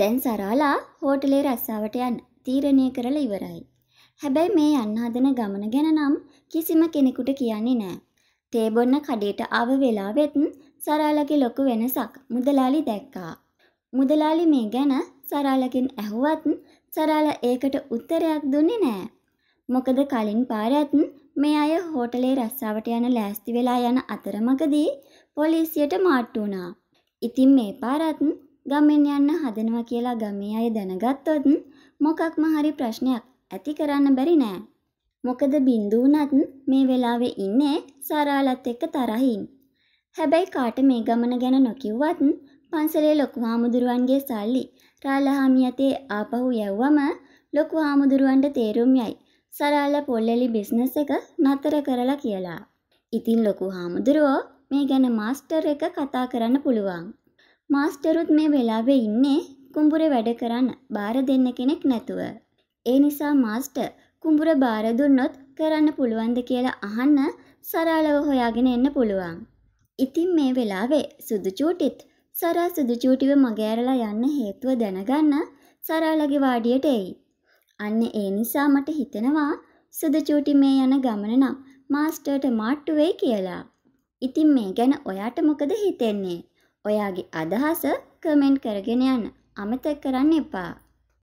දැන් සරාලා හෝටලේ රස්සාවට යන්න තීරණය කරලා ඉවරයි. හැබැයි මේ යන්න හදන ගමන ගැන නම් කිසිම කෙනෙකුට කියන්නේ නෑ. තේ බොන්න කඩේට ආව වෙලාවෙත් සරාලගේ ලොකු වෙනසක් මුදලාලි දැක්කා. මුදලාලි මේ ගැන සරාලගෙන් ඇහුවත් සරාලා ඒකට උත්තරයක් දුන්නේ නෑ. මොකද කලින් පාරත් මේ අය හෝටලේ රස්සාවට යන ලෑස්ති වෙලා යන අතරමඟදී පොලිසියට මාට්ටු වුණා. ඉතින් මේ පාරත් ගමෙන් යන්න හදනවා කියලා ගමේ අය දැනගත්තොත් මොකක්ම හරි ප්‍රශ්නයක් ඇති කරන්න බැරි නෑ. මොකද බින්දුවනත් මේ වෙලාවේ ඉන්නේ සාරාලත් එක්ක තරහින්. හැබැයි කාට මේ ගමන ගැන නොකිව්වත් පන්සලේ ලොකු හාමුදුරුවන්ගේ සල්ලි රාලහාමියතේ ආපහු යැව්වම ලොකු හාමුදුරුවන්ට තේරුම් යයි. සරාල පොල්ලෙලි බිස්නස් එක නතර කරලා කියලා. ඉතින් ලොකු හාමුදුරුවෝ මේ ගැන මාස්ටර් එක කතා කරන්න පුළුවන්. මාස්ටරුත් මේ වෙලාවේ ඉන්නේ කුඹුරේ වැඩ කරන්න බාර දෙන්න කෙනෙක් නැතුව. ඒ නිසා මාස්ටර් කුඹුර බාර දුන්නොත් කරන්න පුළුවන්ද කියලා අහන්න සරලව හොයාගෙන එන්න පුළුවන්. ඉතින් මේ වෙලාවේ සුදු චූටිත් සරා සුදු චූටිව මගහැරලා යන්න හේතුව දැනගන්න සරාලගේ වාඩියට එයි. අන්න ඒ නිසා මට හිතෙනවා සුදු චූටි මේ යන ගමන නම් මාස්ටර්ට මාට්ටු වෙයි කියලා. ඉතින් මේ ගැන ඔයාට මොකද හිතෙන්නේ? ඔයාගේ අදහස කමෙන්ට් කරගෙන යන්න අමතක කරන්න එපා.